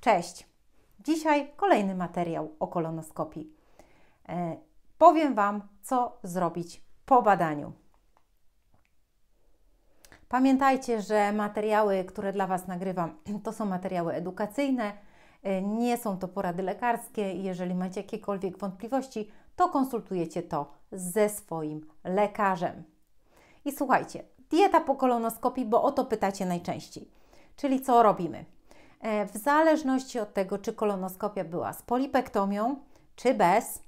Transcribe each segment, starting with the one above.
Cześć! Dzisiaj kolejny materiał o kolonoskopii. E, powiem Wam, co zrobić po badaniu. Pamiętajcie, że materiały, które dla Was nagrywam, to są materiały edukacyjne, e, nie są to porady lekarskie. Jeżeli macie jakiekolwiek wątpliwości, to konsultujecie to ze swoim lekarzem. I słuchajcie, dieta po kolonoskopii, bo o to pytacie najczęściej. Czyli co robimy? E, w zależności od tego, czy kolonoskopia była z polipektomią, czy bez,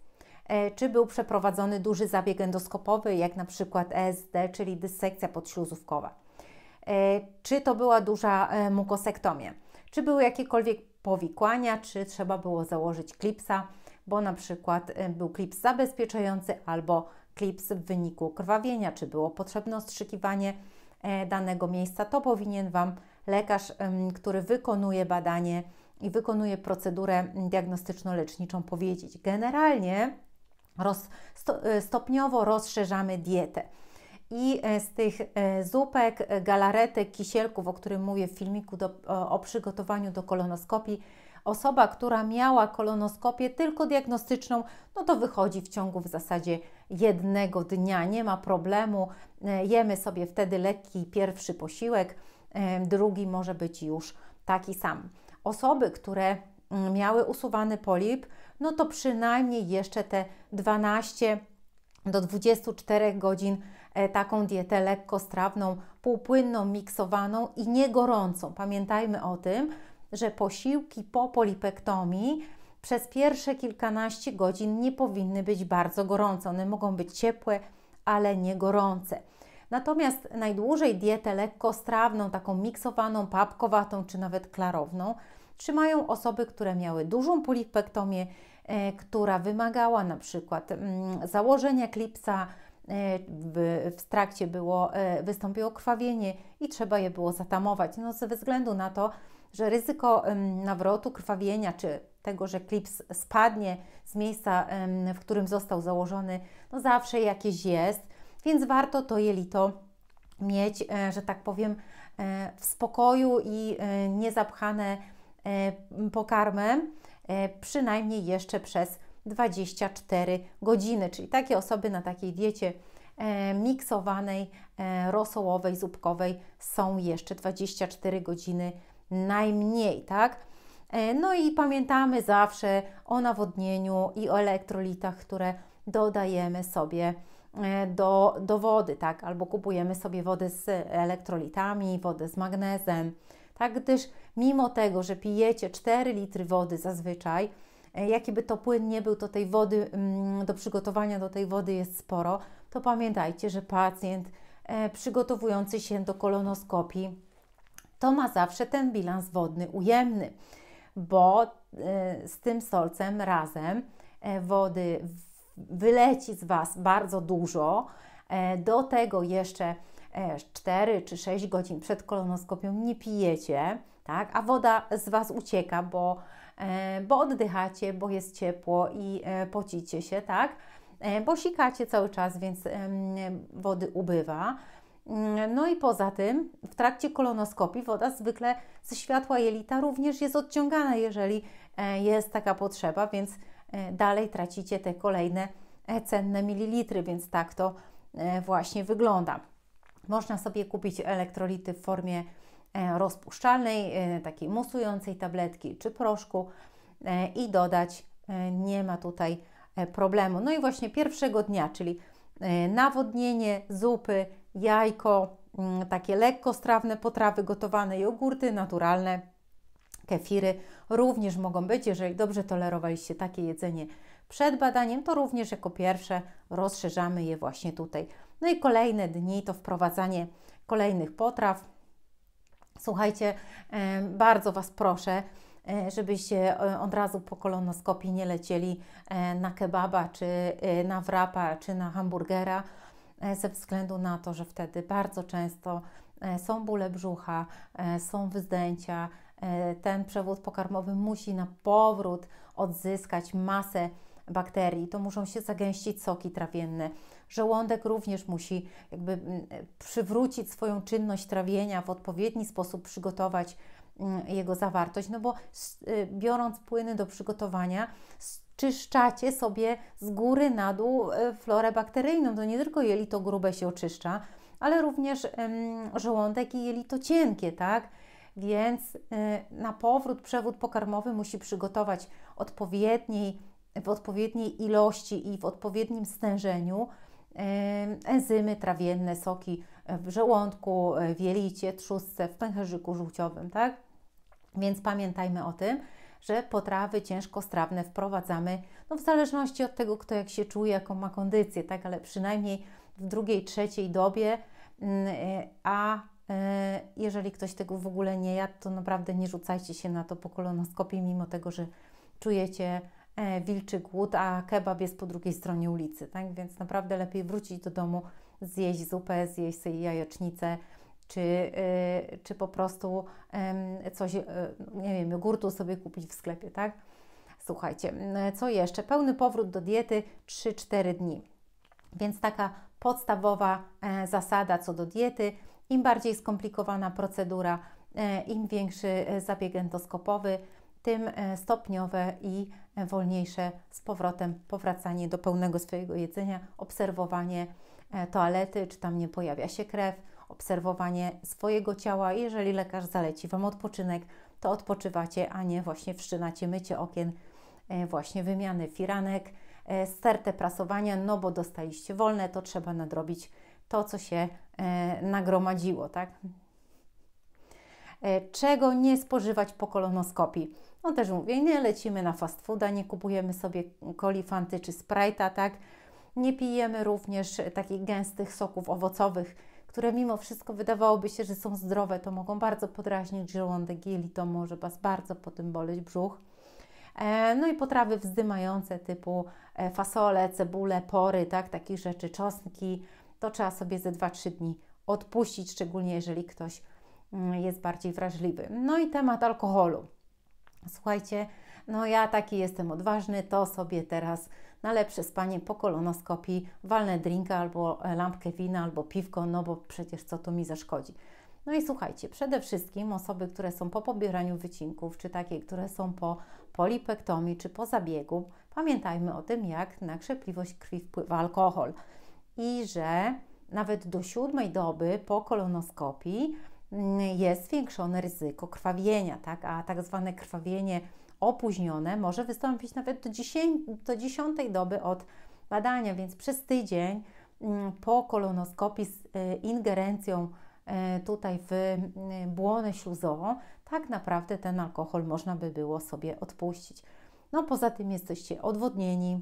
e, czy był przeprowadzony duży zabieg endoskopowy, jak na przykład ESD, czyli dyssekcja podśluzówkowa, e, czy to była duża mukosektomia, czy były jakiekolwiek powikłania, czy trzeba było założyć klipsa, bo na przykład był klips zabezpieczający albo klips w wyniku krwawienia, czy było potrzebne ostrzykiwanie danego miejsca, to powinien Wam lekarz, który wykonuje badanie i wykonuje procedurę mm, diagnostyczno-leczniczą, powiedzieć. Generalnie roz, e, stopniowo rozszerzamy dietę. I e, z tych e, zupek, galaretek, kisielków, o którym mówię w filmiku do, o przygotowaniu do kolonoskopii, osoba, która miała kolonoskopię tylko diagnostyczną, no to wychodzi w ciągu w zasadzie jednego dnia, nie ma problemu. Jemy sobie wtedy lekki pierwszy posiłek, drugi może być już taki sam. Osoby, które mm, miały usuwany polip, no to przynajmniej jeszcze te 12 do 24 godzin e, taką dietę lekkostrawną, półpłynną, miksowaną i niegorącą. Pamiętajmy o tym, że posiłki po polipektomii przez pierwsze kilkanaście godzin nie powinny być bardzo gorące. One mogą być ciepłe, ale nie gorące. Natomiast najdłużej dietę lekkostrawną, taką miksowaną, papkowatą czy nawet klarowną trzymają osoby, które miały dużą polipektomię, e, która wymagała na przykład mm, założenia klipsa, e, w, w trakcie było, e, wystąpiło krwawienie i trzeba je było zatamować. No, ze względu na to, że ryzyko nawrotu krwawienia czy tego, że klips spadnie z miejsca, w którym został założony, no zawsze jakieś jest więc warto to jelito mieć, e, że tak powiem, e, w spokoju i e, niezapchane pokarmem, przynajmniej jeszcze przez 24 godziny, czyli takie osoby na takiej diecie miksowanej, rosołowej, zupkowej są jeszcze 24 godziny najmniej, tak? No i pamiętamy zawsze o nawodnieniu i o elektrolitach, które dodajemy sobie E, do, do wody, tak? Albo kupujemy sobie wodę z elektrolitami, wodę z magnezem, tak? Gdyż mimo tego, że pijecie 4 litry wody zazwyczaj, e, jaki by to płyn nie był, to tej wody, mm, do przygotowania do tej wody jest sporo, to pamiętajcie, że pacjent e, przygotowujący się do kolonoskopii to ma zawsze ten bilans wodny ujemny, bo z tym solcem razem wody w wyleci z Was bardzo dużo. E, do tego jeszcze 4 e, czy 6 godzin przed kolonoskopią nie pijecie, tak? a woda z Was ucieka, bo, e, bo oddychacie, bo jest ciepło i pocicie się, tak? bo sikacie cały czas, więc wody ubywa. Mm, no i poza tym w trakcie kolonoskopii woda zwykle ze światła jelita również jest odciągana, jeżeli jest taka potrzeba, więc E, dalej tracicie te kolejne e, cenne mililitry, więc tak to e, właśnie wygląda. Można sobie kupić elektrolity w formie rozpuszczalnej, takiej musującej tabletki czy proszku i dodać. Nie ma tutaj problemu. No i właśnie pierwszego dnia, czyli nawodnienie, zupy, jajko, mm, takie lekkostrawne potrawy gotowane, jogurty naturalne kefiry również mogą być, jeżeli dobrze tolerowaliście takie jedzenie przed badaniem, to również jako pierwsze rozszerzamy je właśnie tutaj. No i kolejne dni to wprowadzanie kolejnych potraw. Słuchajcie, e, bardzo Was proszę, e, żebyście e, od razu po kolonoskopii nie lecieli na kebaba, czy na wrapa, czy na hamburgera, ze względu na to, że wtedy bardzo często są bóle brzucha, są wyzdęcia, E, ten przewód pokarmowy musi na powrót odzyskać masę bakterii, to muszą się zagęścić soki trawienne. Żołądek również musi jakby mm, e, przywrócić swoją czynność trawienia, w odpowiedni sposób przygotować mm, jego zawartość, no bo e, biorąc płyny do przygotowania, czyszczacie sobie z góry na dół florę bakteryjną. To nie tylko jelito grube się oczyszcza, ale również żołądek i jelito cienkie, tak? więc y, na powrót przewód pokarmowy musi przygotować odpowiedniej, w odpowiedniej ilości i w odpowiednim stężeniu y, enzymy trawienne, soki w żołądku, y, w jelicie, trzustce, w pęcherzyku żółciowym, tak? Więc pamiętajmy o tym, że potrawy ciężkostrawne wprowadzamy no w zależności od tego, kto jak się czuje, jaką ma kondycję, tak? Ale przynajmniej w drugiej, trzeciej dobie, mm, a E, jeżeli ktoś tego w ogóle nie jadł, to naprawdę nie rzucajcie się na to po kolonoskopii, mimo tego, że czujecie e, wilczy głód, a kebab jest po drugiej stronie ulicy. Tak więc naprawdę lepiej wrócić do domu, zjeść zupę, zjeść sobie jajecznicę, czy, e, czy po prostu coś, nie wiem, jogurtu sobie kupić w sklepie, tak? Słuchajcie, co jeszcze? Pełny powrót do diety 3-4 dni. Więc taka podstawowa zasada co do diety – im bardziej skomplikowana procedura, e, im większy e, zabieg endoskopowy, tym e, stopniowe i wolniejsze z powrotem powracanie do pełnego swojego jedzenia, obserwowanie toalety, czy tam nie pojawia się krew, obserwowanie swojego ciała. Jeżeli lekarz zaleci Wam odpoczynek, to odpoczywacie, a nie właśnie wszczynacie mycie okien, właśnie wymiany firanek, stertę prasowania, no bo dostaliście wolne, to trzeba nadrobić to, co się E, nagromadziło, tak? E, czego nie spożywać po kolonoskopii? No też mówię, nie lecimy na fast fooda, nie kupujemy sobie kolifanty czy sprite'a, tak? Nie pijemy również takich gęstych soków owocowych, które mimo wszystko wydawałoby się, że są zdrowe, to mogą bardzo podrażnić żołądek, to może Was bardzo po tym boleć brzuch. E, no i potrawy wzdymające typu fasole, cebule, pory, tak, takich rzeczy, czosnki, to trzeba sobie ze 2-3 dni odpuścić, szczególnie jeżeli ktoś mm, jest bardziej wrażliwy. No i temat alkoholu. Słuchajcie, no ja taki jestem odważny, to sobie teraz na lepsze spanie po kolonoskopii walnę drinka albo e, lampkę wina albo piwko, no bo przecież co to mi zaszkodzi. No i słuchajcie, przede wszystkim osoby, które są po pobieraniu wycinków, czy takie, które są po polipektomii, czy po zabiegu, pamiętajmy o tym, jak na krzepliwość krwi wpływa alkohol i że nawet do siódmej doby po kolonoskopii mm, jest zwiększone ryzyko krwawienia, tak? a tak zwane krwawienie opóźnione może wystąpić nawet do, dziesiątej do doby od badania, więc przez tydzień mm, po kolonoskopii z e, ingerencją e, tutaj w mm, błonę śluzową, tak naprawdę ten alkohol można by było sobie odpuścić. No poza tym jesteście odwodnieni,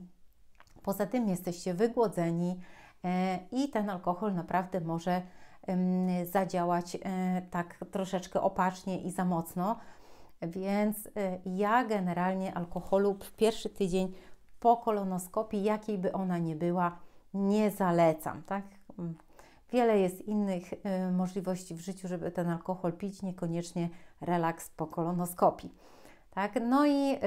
poza tym jesteście wygłodzeni, E, i ten alkohol naprawdę może zadziałać e, tak troszeczkę opacznie i za mocno. Więc e, ja generalnie alkoholu w pierwszy tydzień po kolonoskopii, jakiej by ona nie była, nie zalecam. Tak? Wiele jest innych możliwości w życiu, żeby ten alkohol pić, niekoniecznie relaks po kolonoskopii. Tak? No i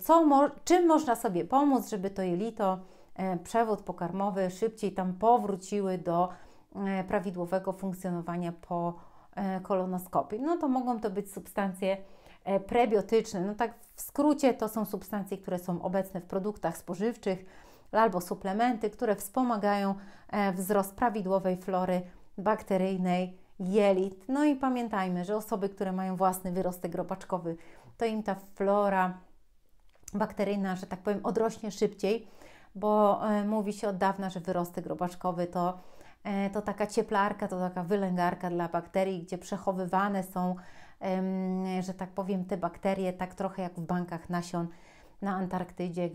co, czym można sobie pomóc, żeby to jelito E, przewód pokarmowy szybciej tam powróciły do e, prawidłowego funkcjonowania po e, kolonoskopii. No to mogą to być substancje prebiotyczne. No tak w skrócie to są substancje, które są obecne w produktach spożywczych albo suplementy, które wspomagają wzrost prawidłowej flory bakteryjnej jelit. No i pamiętajmy, że osoby, które mają własny wyrostek robaczkowy, to im ta flora bakteryjna, że tak powiem, odrośnie szybciej bo e, mówi się od dawna, że wyrostek robaczkowy to, e, to taka cieplarka, to taka wylęgarka dla bakterii, gdzie przechowywane są, że tak powiem, te bakterie, tak trochę jak w bankach nasion na Antarktydzie,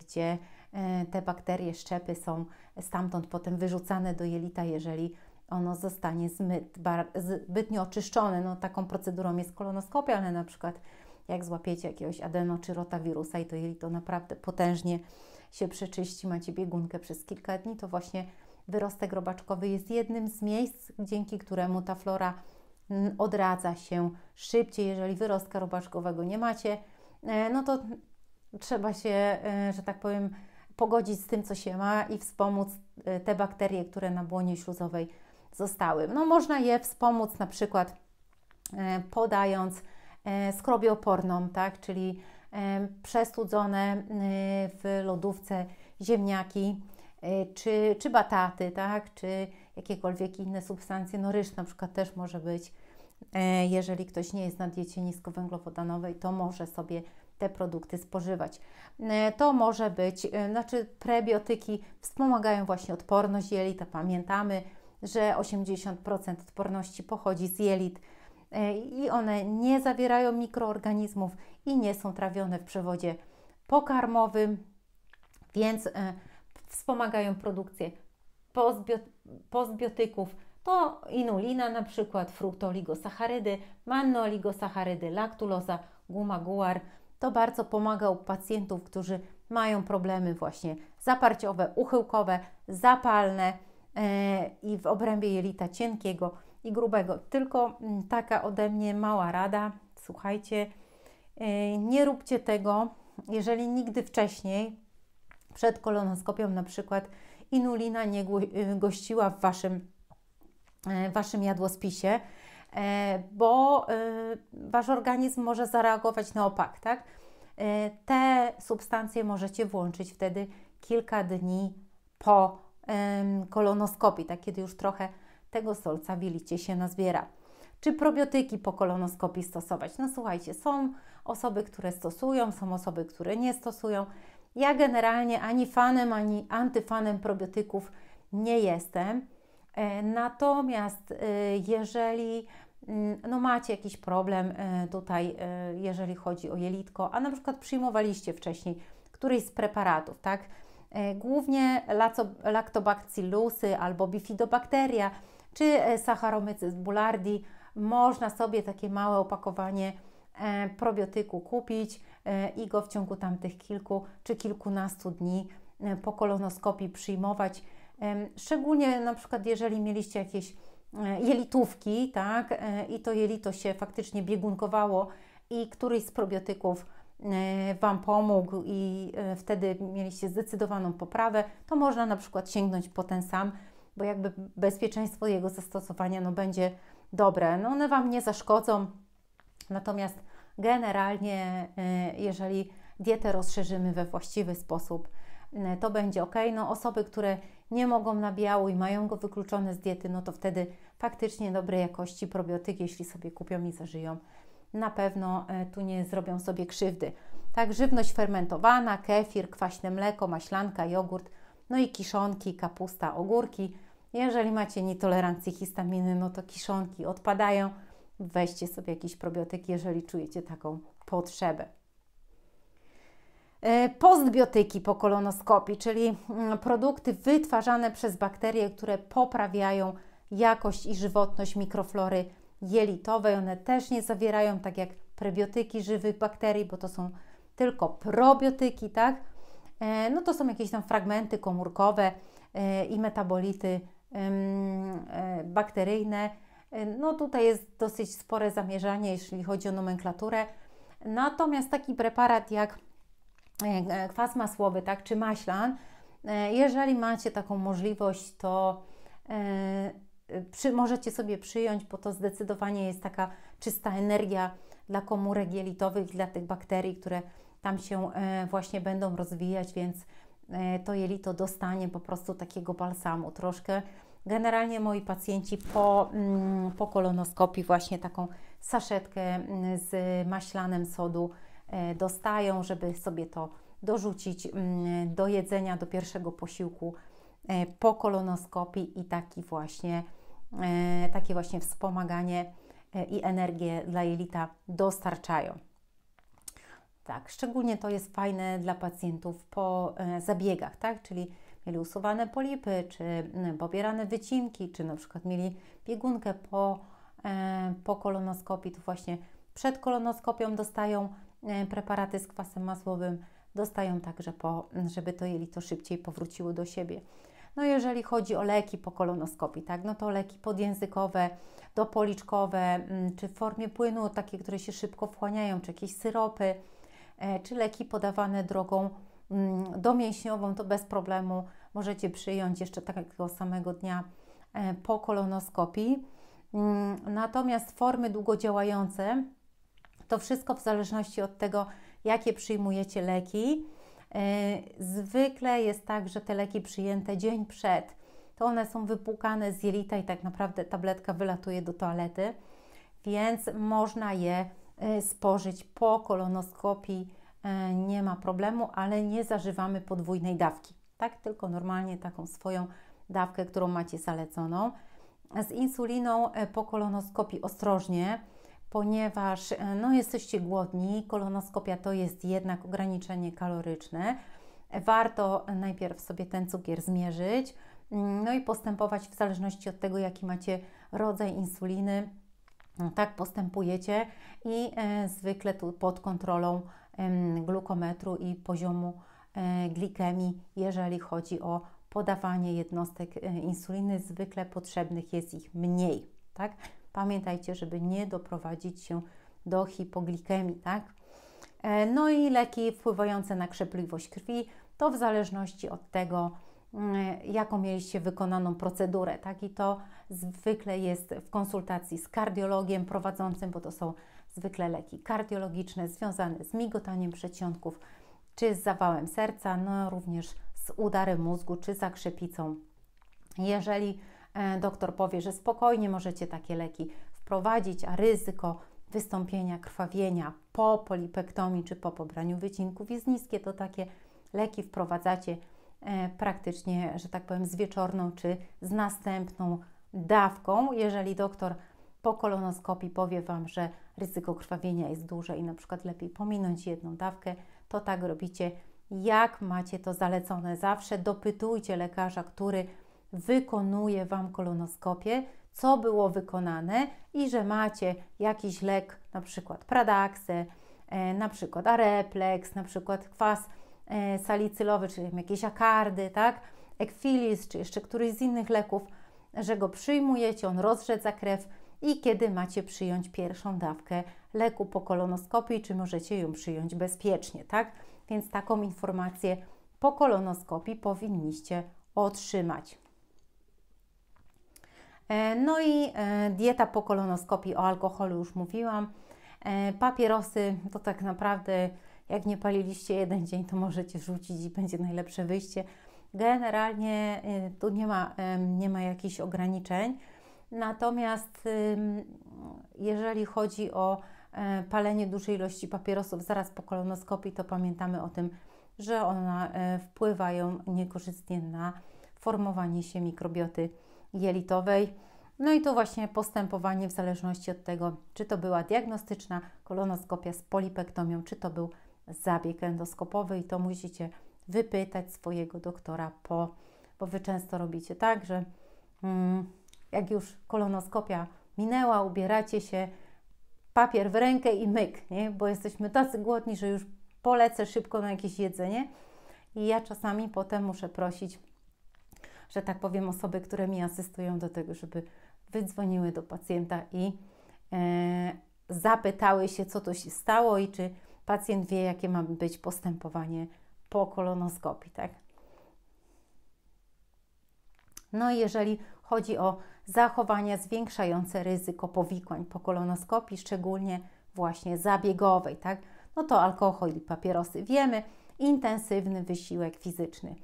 gdzie e, te bakterie, szczepy są stamtąd potem wyrzucane do jelita, jeżeli ono zostanie zmyt, bar, zbytnio oczyszczone. No, taką procedurą jest kolonoskopia, ale na przykład jak złapiecie jakiegoś adeno czy rotawirusa i to jelito naprawdę potężnie się przeczyści, macie biegunkę przez kilka dni, to właśnie wyrostek robaczkowy jest jednym z miejsc, dzięki któremu ta flora odradza się szybciej. Jeżeli wyrostka robaczkowego nie macie, e, no to trzeba się, e, że tak powiem, pogodzić z tym, co się ma i wspomóc e, te bakterie, które na błonie śluzowej zostały. No, można je wspomóc na przykład podając skrobioporną, tak, czyli przestudzone y, w lodówce ziemniaki y, czy, czy bataty, tak? czy jakiekolwiek inne substancje. No ryż na przykład też może być. E, jeżeli ktoś nie jest na diecie niskowęglowodanowej, to może sobie te produkty spożywać. E, to może być, e, znaczy prebiotyki wspomagają właśnie odporność jelita. Pamiętamy, że 80% odporności pochodzi z jelit, E, i one nie zawierają mikroorganizmów i nie są trawione w przewodzie pokarmowym, więc e, wspomagają produkcję pozbiotyków. To inulina na przykład, fruktoligosacharydy, mannooligosacharydy, laktuloza, gumaguar. To bardzo pomaga u pacjentów, którzy mają problemy właśnie zaparciowe, uchyłkowe, zapalne e, i w obrębie jelita cienkiego i grubego. Tylko mm, taka ode mnie mała rada. Słuchajcie, e, nie róbcie tego, jeżeli nigdy wcześniej przed kolonoskopią na przykład inulina nie e, gościła w waszym, e, waszym jadłospisie, bo wasz organizm może zareagować na opak, tak? Te substancje możecie włączyć wtedy kilka dni po kolonoskopii, tak kiedy już trochę tego solca w jelicie się nazbiera. Czy probiotyki po kolonoskopii stosować? No słuchajcie, są osoby, które stosują, są osoby, które nie stosują. Ja generalnie ani fanem, ani antyfanem probiotyków nie jestem. E, natomiast e, jeżeli mm, no macie jakiś problem e, tutaj, jeżeli chodzi o jelitko, a na przykład przyjmowaliście wcześniej któryś z preparatów, tak? Głównie lactobacillusy albo bifidobakteria czy e, Saccharomyces boulardii. Można sobie takie małe opakowanie e, probiotyku kupić e, i go w ciągu tamtych kilku czy kilkunastu dni po kolonoskopii przyjmować. Szczególnie na przykład jeżeli mieliście jakieś jelitówki, tak, i to jelito się faktycznie biegunkowało i któryś z probiotyków Wam pomógł i wtedy mieliście zdecydowaną poprawę, to można na przykład sięgnąć po ten sam bo jakby bezpieczeństwo jego zastosowania no, będzie dobre. No, one Wam nie zaszkodzą, natomiast generalnie, e, jeżeli dietę rozszerzymy we właściwy sposób, e, to będzie ok. No, osoby, które nie mogą nabiału i mają go wykluczone z diety, no to wtedy faktycznie dobrej jakości probiotyki, jeśli sobie kupią i zażyją, na pewno e, tu nie zrobią sobie krzywdy. Tak, żywność fermentowana, kefir, kwaśne mleko, maślanka, jogurt, no i kiszonki, kapusta, ogórki. Jeżeli macie nietolerancję histaminy, no to kiszonki odpadają. Weźcie sobie jakiś probiotyk, jeżeli czujecie taką potrzebę. E, postbiotyki po kolonoskopii, czyli mm, produkty wytwarzane przez bakterie, które poprawiają jakość i żywotność mikroflory jelitowej. One też nie zawierają, tak jak prebiotyki żywych bakterii, bo to są tylko probiotyki, tak? E, no to są jakieś tam fragmenty komórkowe e, i metabolity E, bakteryjne. E, no tutaj jest dosyć spore zamierzanie, jeśli chodzi o nomenklaturę. Natomiast taki preparat jak e, kwas masłowy, tak, czy maślan, jeżeli macie taką możliwość, to przy, możecie sobie przyjąć, bo to zdecydowanie jest taka czysta energia dla komórek jelitowych, dla tych bakterii, które tam się właśnie będą rozwijać, więc E, to jelito dostanie po prostu takiego balsamu troszkę. Generalnie moi pacjenci po, mm, po kolonoskopii właśnie taką saszetkę mm, z maślanem sodu e, dostają, żeby sobie to dorzucić mm, do jedzenia, do pierwszego posiłku e, po kolonoskopii i taki właśnie, takie właśnie wspomaganie i energię dla jelita dostarczają. Tak, szczególnie to jest fajne dla pacjentów po e, zabiegach, tak? Czyli mieli usuwane polipy, czy pobierane wycinki, czy na przykład mieli biegunkę po, e, po kolonoskopii, to właśnie przed kolonoskopią dostają e, preparaty z kwasem masłowym, dostają także po, żeby to to szybciej powróciło do siebie. No jeżeli chodzi o leki po kolonoskopii, tak, no to leki podjęzykowe, dopoliczkowe, czy w formie płynu, takie, które się szybko wchłaniają, czy jakieś syropy, E, czy leki podawane drogą mm, domięśniową, to bez problemu możecie przyjąć jeszcze takiego samego dnia e, po kolonoskopii. Mm, natomiast formy długodziałające to wszystko w zależności od tego, jakie przyjmujecie leki. E, zwykle jest tak, że te leki przyjęte dzień przed, to one są wypłukane z jelita i tak naprawdę tabletka wylatuje do toalety, więc można je E, spożyć po kolonoskopii, e, nie ma problemu, ale nie zażywamy podwójnej dawki. Tak, tylko normalnie taką swoją dawkę, którą macie zaleconą. Z insuliną e, po kolonoskopii ostrożnie, ponieważ no, jesteście głodni. Kolonoskopia to jest jednak ograniczenie kaloryczne. Warto najpierw sobie ten cukier zmierzyć, mm, no i postępować w zależności od tego, jaki macie rodzaj insuliny Mm, tak postępujecie i e, zwykle tu pod kontrolą glukometru i poziomu e, glikemii, jeżeli chodzi o podawanie jednostek e, insuliny, zwykle potrzebnych jest ich mniej. Tak? Pamiętajcie, żeby nie doprowadzić się do hipoglikemii. Tak? No i leki wpływające na krzepliwość krwi, to w zależności od tego, mm, jaką mieliście wykonaną procedurę. Tak? I to zwykle jest w konsultacji z kardiologiem prowadzącym, bo to są zwykle leki kardiologiczne związane z migotaniem przedsionków czy z zawałem serca, no również z udarem mózgu czy zakrzepicą. Jeżeli e, doktor powie, że spokojnie możecie takie leki wprowadzić, a ryzyko wystąpienia krwawienia po polipektomii czy po pobraniu wycinków jest niskie, to takie leki wprowadzacie e, praktycznie, że tak powiem, z wieczorną czy z następną dawką, jeżeli doktor po kolonoskopii powie Wam, że ryzyko krwawienia jest duże i na przykład lepiej pominąć jedną dawkę, to tak robicie. Jak macie to zalecone, zawsze dopytujcie lekarza, który wykonuje Wam kolonoskopię, co było wykonane i że macie jakiś lek, na przykład Pradaxę, e, na przykład Areplex, na przykład kwas e, salicylowy, czyli jakieś akardy, tak? Ekwilis, czy jeszcze któryś z innych leków – że go przyjmujecie, on rozrzedza krew i kiedy macie przyjąć pierwszą dawkę leku po kolonoskopii, czy możecie ją przyjąć bezpiecznie, tak? Więc taką informację po kolonoskopii powinniście otrzymać. E, no i e, dieta po kolonoskopii, o alkoholu już mówiłam. E, papierosy to tak naprawdę, jak nie paliliście jeden dzień, to możecie rzucić i będzie najlepsze wyjście Generalnie y, tu nie ma, nie ma jakichś ograniczeń. Natomiast jeżeli chodzi o e, palenie dużej ilości papierosów zaraz po kolonoskopii, to pamiętamy o tym, że one e, wpływają niekorzystnie na formowanie się mikrobioty jelitowej. No i to właśnie postępowanie w zależności od tego, czy to była diagnostyczna kolonoskopia z polipektomią, czy to był zabieg endoskopowy i to musicie wypytać swojego doktora po, bo Wy często robicie tak, że mm, jak już kolonoskopia minęła, ubieracie się, papier w rękę i myk, nie? bo jesteśmy tacy głodni, że już polecę szybko na jakieś jedzenie. I ja czasami potem muszę prosić, że tak powiem, osoby, które mi asystują do tego, żeby wydzwoniły do pacjenta i e, zapytały się, co to się stało i czy pacjent wie, jakie ma być postępowanie po kolonoskopii, tak? No i jeżeli chodzi o zachowania zwiększające ryzyko powikłań po kolonoskopii, szczególnie właśnie zabiegowej, tak? No to alkohol i papierosy wiemy, intensywny wysiłek fizyczny.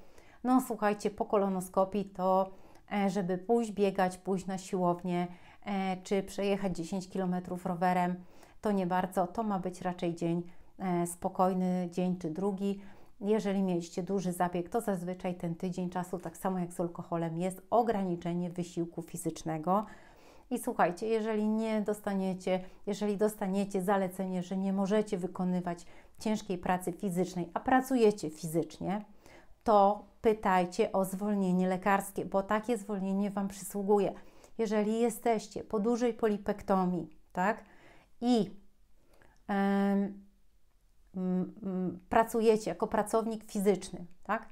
No słuchajcie, po kolonoskopii to e, żeby pójść biegać, pójść na siłownię e, czy przejechać 10 km rowerem, to nie bardzo, to ma być raczej dzień e, spokojny, dzień czy drugi. Jeżeli mieliście duży zabieg, to zazwyczaj ten tydzień czasu, tak samo jak z alkoholem, jest ograniczenie wysiłku fizycznego. I słuchajcie, jeżeli nie dostaniecie, jeżeli dostaniecie zalecenie, że nie możecie wykonywać ciężkiej pracy fizycznej, a pracujecie fizycznie, to pytajcie o zwolnienie lekarskie, bo takie zwolnienie Wam przysługuje. Jeżeli jesteście po dużej polipektomii, tak, i Mm, mm, pracujecie jako pracownik fizyczny, tak?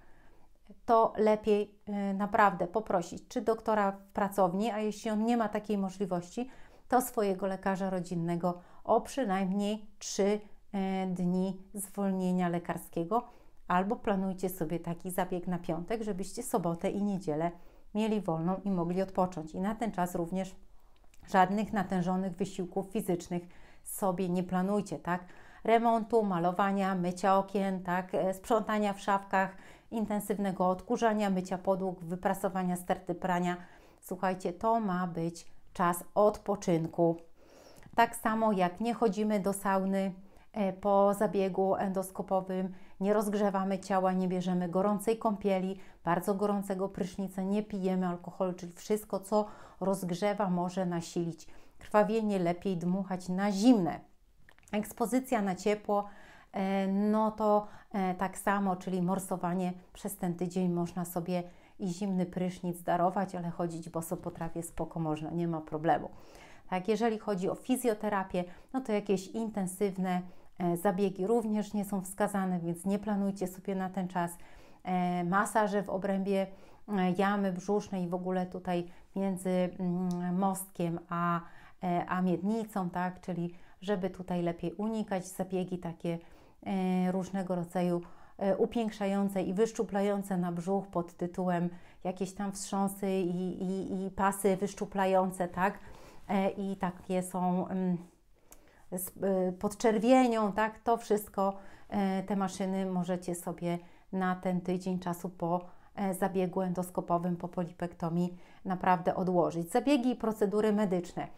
to lepiej e, naprawdę poprosić czy doktora w pracowni, a jeśli on nie ma takiej możliwości, to swojego lekarza rodzinnego o przynajmniej 3 e, dni zwolnienia lekarskiego, albo planujcie sobie taki zabieg na piątek, żebyście sobotę i niedzielę mieli wolną i mogli odpocząć. I na ten czas również żadnych natężonych wysiłków fizycznych sobie nie planujcie, tak? remontu, malowania, mycia okien, tak, e, sprzątania w szafkach, intensywnego odkurzania, mycia podłóg, wyprasowania sterty prania. Słuchajcie, to ma być czas odpoczynku. Tak samo jak nie chodzimy do sauny e, po zabiegu endoskopowym, nie rozgrzewamy ciała, nie bierzemy gorącej kąpieli, bardzo gorącego prysznica, nie pijemy alkoholu, czyli wszystko, co rozgrzewa, może nasilić krwawienie, lepiej dmuchać na zimne. Ekspozycja na ciepło, e, no to e, tak samo, czyli morsowanie przez ten tydzień można sobie i zimny prysznic darować, ale chodzić boso po trawie spoko można, nie ma problemu. Tak, jeżeli chodzi o fizjoterapię, no to jakieś intensywne e, zabiegi również nie są wskazane, więc nie planujcie sobie na ten czas masaże w obrębie jamy brzusznej w ogóle tutaj między mm, mostkiem a, a miednicą, tak, czyli żeby tutaj lepiej unikać zabiegi takie e, różnego rodzaju e, upiększające i wyszczuplające na brzuch pod tytułem jakieś tam wstrząsy i, i, i pasy wyszczuplające, tak? E, I takie są mm, pod podczerwienią, tak? To wszystko te maszyny możecie sobie na ten tydzień czasu po zabiegu endoskopowym, po polipektomii naprawdę odłożyć. Zabiegi i procedury medyczne.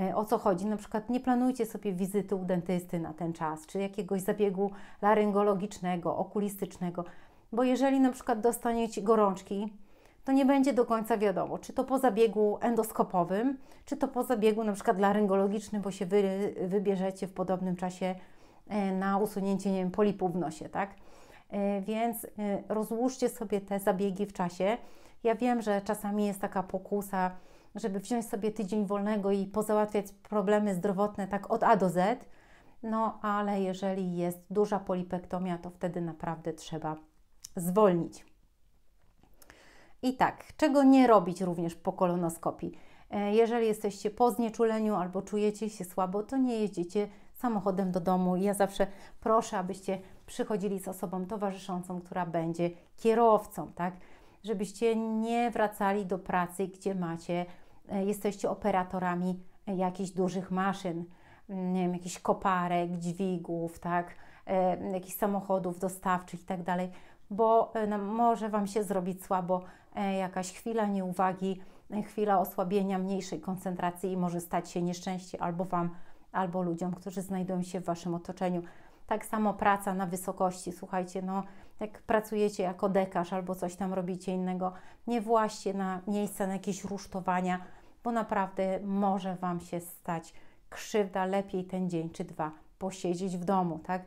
E, o co chodzi. Na przykład nie planujcie sobie wizyty u dentysty na ten czas, czy jakiegoś zabiegu laryngologicznego, okulistycznego, bo jeżeli na przykład dostaniecie gorączki, to nie będzie do końca wiadomo, czy to po zabiegu endoskopowym, czy to po zabiegu na przykład laryngologicznym, bo się wy, wybierzecie w podobnym czasie e, na usunięcie nie wiem, polipu w nosie, tak? E, więc rozłóżcie sobie te zabiegi w czasie. Ja wiem, że czasami jest taka pokusa, żeby wziąć sobie tydzień wolnego i pozałatwiać problemy zdrowotne tak od A do Z. No, ale jeżeli jest duża polipektomia, to wtedy naprawdę trzeba zwolnić. I tak, czego nie robić również po kolonoskopii? E, jeżeli jesteście po znieczuleniu albo czujecie się słabo, to nie jeździcie samochodem do domu. Ja zawsze proszę, abyście przychodzili z osobą towarzyszącą, która będzie kierowcą, tak? Żebyście nie wracali do pracy, gdzie macie E, jesteście operatorami e, jakichś dużych maszyn, mm, nie wiem, jakichś koparek, dźwigów, tak, e, jakichś samochodów dostawczych i tak dalej, bo no, może Wam się zrobić słabo jakaś chwila nieuwagi, chwila osłabienia, mniejszej koncentracji i może stać się nieszczęście albo Wam, albo ludziom, którzy znajdują się w Waszym otoczeniu. Tak samo praca na wysokości. Słuchajcie, no, jak pracujecie jako dekarz albo coś tam robicie innego, nie właśnie na miejsca na jakieś rusztowania, bo naprawdę może Wam się stać krzywda, lepiej ten dzień czy dwa posiedzieć w domu, tak?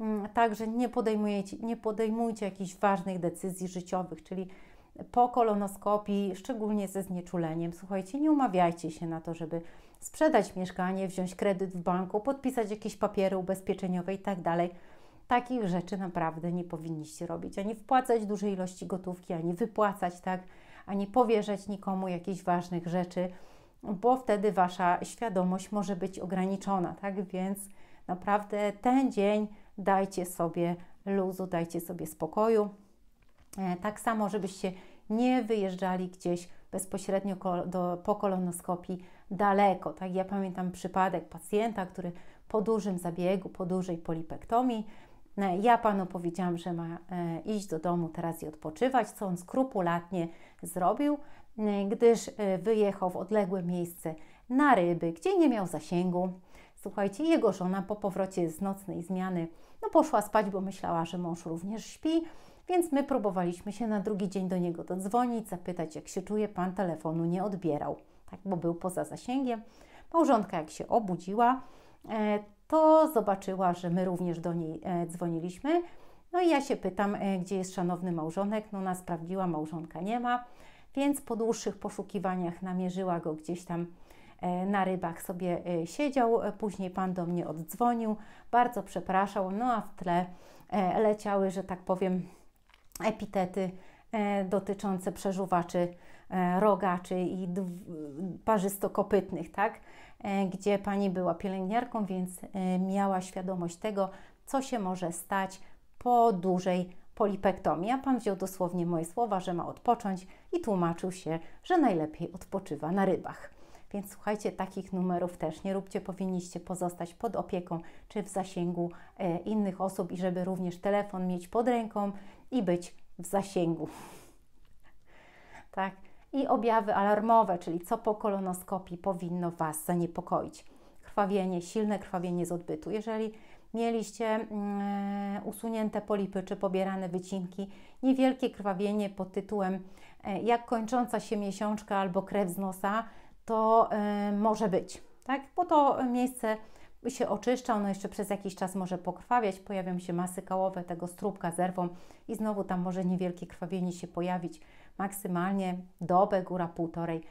Mm, także nie, podejmujecie, nie podejmujcie jakichś ważnych decyzji życiowych, czyli po kolonoskopii, szczególnie ze znieczuleniem, słuchajcie, nie umawiajcie się na to, żeby sprzedać mieszkanie, wziąć kredyt w banku, podpisać jakieś papiery ubezpieczeniowe i tak dalej. Takich rzeczy naprawdę nie powinniście robić, ani wpłacać dużej ilości gotówki, ani wypłacać, tak? ani powierzać nikomu jakichś ważnych rzeczy, bo wtedy wasza świadomość może być ograniczona, tak? Więc naprawdę ten dzień dajcie sobie luzu, dajcie sobie spokoju. E, tak samo, żebyście nie wyjeżdżali gdzieś bezpośrednio do, po kolonoskopii daleko. Tak? Ja pamiętam przypadek pacjenta, który po dużym zabiegu, po dużej polipektomii E, ja panu powiedziałam, że ma e, iść do domu teraz i odpoczywać, co on skrupulatnie zrobił, e, gdyż wyjechał w odległe miejsce na ryby, gdzie nie miał zasięgu. Słuchajcie, jego żona po powrocie z nocnej zmiany no poszła spać, bo myślała, że mąż również śpi, więc my próbowaliśmy się na drugi dzień do niego dodzwonić, zapytać, jak się czuje. Pan telefonu nie odbierał, tak, bo był poza zasięgiem. Małżonka, jak się obudziła, to zobaczyła, że my również do niej e, dzwoniliśmy. No i ja się pytam, e, gdzie jest szanowny małżonek? No ona sprawdziła, małżonka nie ma, więc po dłuższych poszukiwaniach namierzyła go gdzieś tam e, na rybach sobie siedział. Później pan do mnie oddzwonił, bardzo przepraszał, no a w tle leciały, że tak powiem, epitety dotyczące przeżuwaczy rogaczy i parzystokopytnych, tak? E, gdzie pani była pielęgniarką, więc e, miała świadomość tego, co się może stać po dużej polipektomii. A pan wziął dosłownie moje słowa, że ma odpocząć i tłumaczył się, że najlepiej odpoczywa na rybach. Więc słuchajcie, takich numerów też nie róbcie, powinniście pozostać pod opieką czy w zasięgu e, innych osób i żeby również telefon mieć pod ręką i być w zasięgu. Tak, i objawy alarmowe, czyli co po kolonoskopii powinno Was zaniepokoić. Krwawienie, silne krwawienie z odbytu. Jeżeli mieliście mm, usunięte polipy czy pobierane wycinki, niewielkie krwawienie pod tytułem e, jak kończąca się miesiączka albo krew z nosa, to e, może być, tak? Bo to miejsce się oczyszcza, ono jeszcze przez jakiś czas może pokrwawiać, pojawią się masy kałowe tego strubka, zerwą i znowu tam może niewielkie krwawienie się pojawić maksymalnie dobę, góra półtorej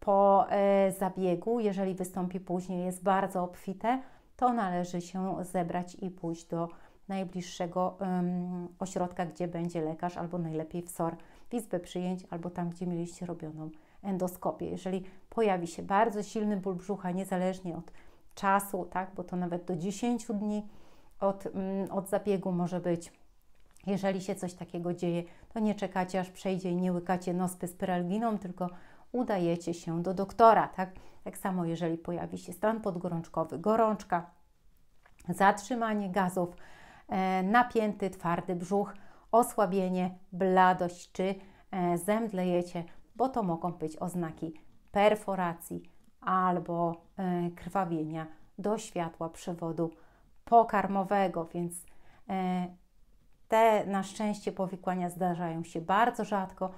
po e, zabiegu. Jeżeli wystąpi później, jest bardzo obfite, to należy się zebrać i pójść do najbliższego um, ośrodka, gdzie będzie lekarz, albo najlepiej w SOR, w Izbę Przyjęć, albo tam, gdzie mieliście robioną endoskopię. Jeżeli pojawi się bardzo silny ból brzucha, niezależnie od czasu, tak, bo to nawet do 10 dni od, um, od zabiegu może być jeżeli się coś takiego dzieje, to nie czekacie aż przejdzie i nie łykacie nospy z pyralginą, tylko udajecie się do doktora. Tak, tak samo, jeżeli pojawi się stan podgorączkowy, gorączka, zatrzymanie gazów, e, napięty, twardy brzuch, osłabienie, bladość czy e, zemdlejecie, bo to mogą być oznaki perforacji albo e, krwawienia do światła przewodu pokarmowego, więc te na szczęście powikłania zdarzają się bardzo rzadko,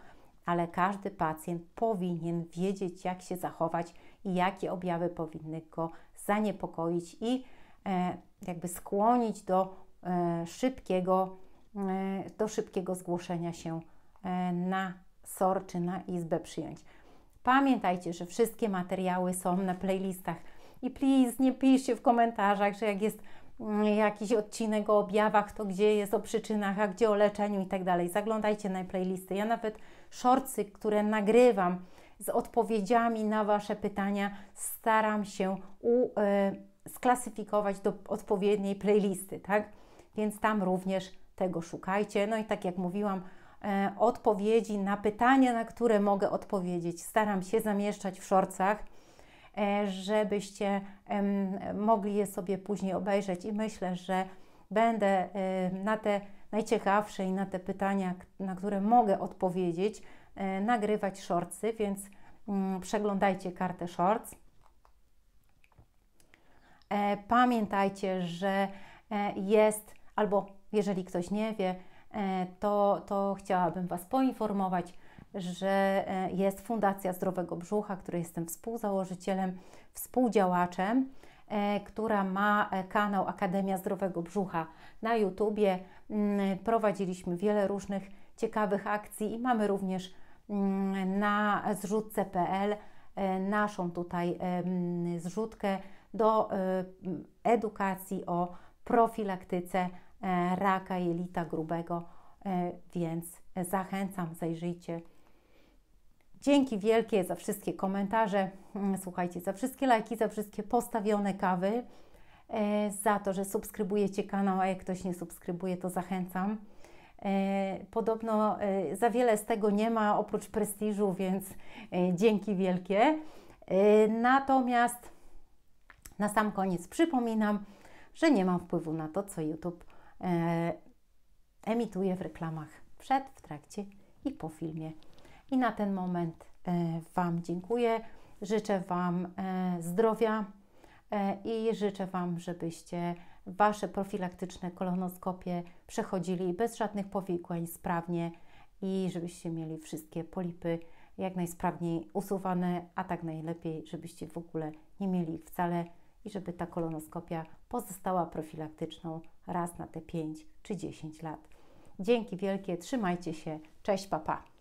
ale każdy pacjent powinien wiedzieć, jak się zachować i jakie objawy powinny go zaniepokoić i e, jakby skłonić do e, szybkiego, e, do szybkiego zgłoszenia się e, na SOR czy na Izbę przyjąć. Pamiętajcie, że wszystkie materiały są na playlistach i please nie piszcie w komentarzach, że jak jest Mm, jakiś odcinek o objawach, to gdzie jest o przyczynach, a gdzie o leczeniu i tak dalej. Zaglądajcie na playlisty. Ja nawet szorcy, które nagrywam z odpowiedziami na Wasze pytania, staram się u, y, sklasyfikować do odpowiedniej playlisty, tak? Więc tam również tego szukajcie. No i tak jak mówiłam, y, odpowiedzi na pytania, na które mogę odpowiedzieć, staram się zamieszczać w szorcach. E, żebyście mogli je sobie później obejrzeć i myślę, że będę e, na te najciekawsze i na te pytania, na które mogę odpowiedzieć, e, nagrywać shortsy, więc mm, przeglądajcie kartę shorts. Pamiętajcie, że jest, albo jeżeli ktoś nie wie, to, to chciałabym Was poinformować, że e, jest Fundacja Zdrowego Brzucha, której jestem współzałożycielem, współdziałaczem, e, która ma e, kanał Akademia Zdrowego Brzucha na YouTubie. Mm, prowadziliśmy wiele różnych ciekawych akcji i mamy również mm, na zrzutce.pl naszą tutaj mm, zrzutkę do edukacji o profilaktyce raka jelita grubego, więc zachęcam, zajrzyjcie Dzięki wielkie za wszystkie komentarze, mm, słuchajcie, za wszystkie lajki, za wszystkie postawione kawy, e, za to, że subskrybujecie kanał, a jak ktoś nie subskrybuje, to zachęcam. E, podobno e, za wiele z tego nie ma oprócz prestiżu, więc dzięki wielkie. Natomiast na sam koniec przypominam, że nie mam wpływu na to, co YouTube emituje w reklamach przed, w trakcie i po filmie. I na ten moment e, Wam dziękuję. Życzę Wam e, zdrowia e, i życzę Wam, żebyście Wasze profilaktyczne kolonoskopie przechodzili bez żadnych powikłań sprawnie i żebyście mieli wszystkie polipy jak najsprawniej usuwane, a tak najlepiej, żebyście w ogóle nie mieli ich wcale i żeby ta kolonoskopia pozostała profilaktyczną raz na te 5 czy 10 lat. Dzięki wielkie, trzymajcie się, cześć, papa. Pa.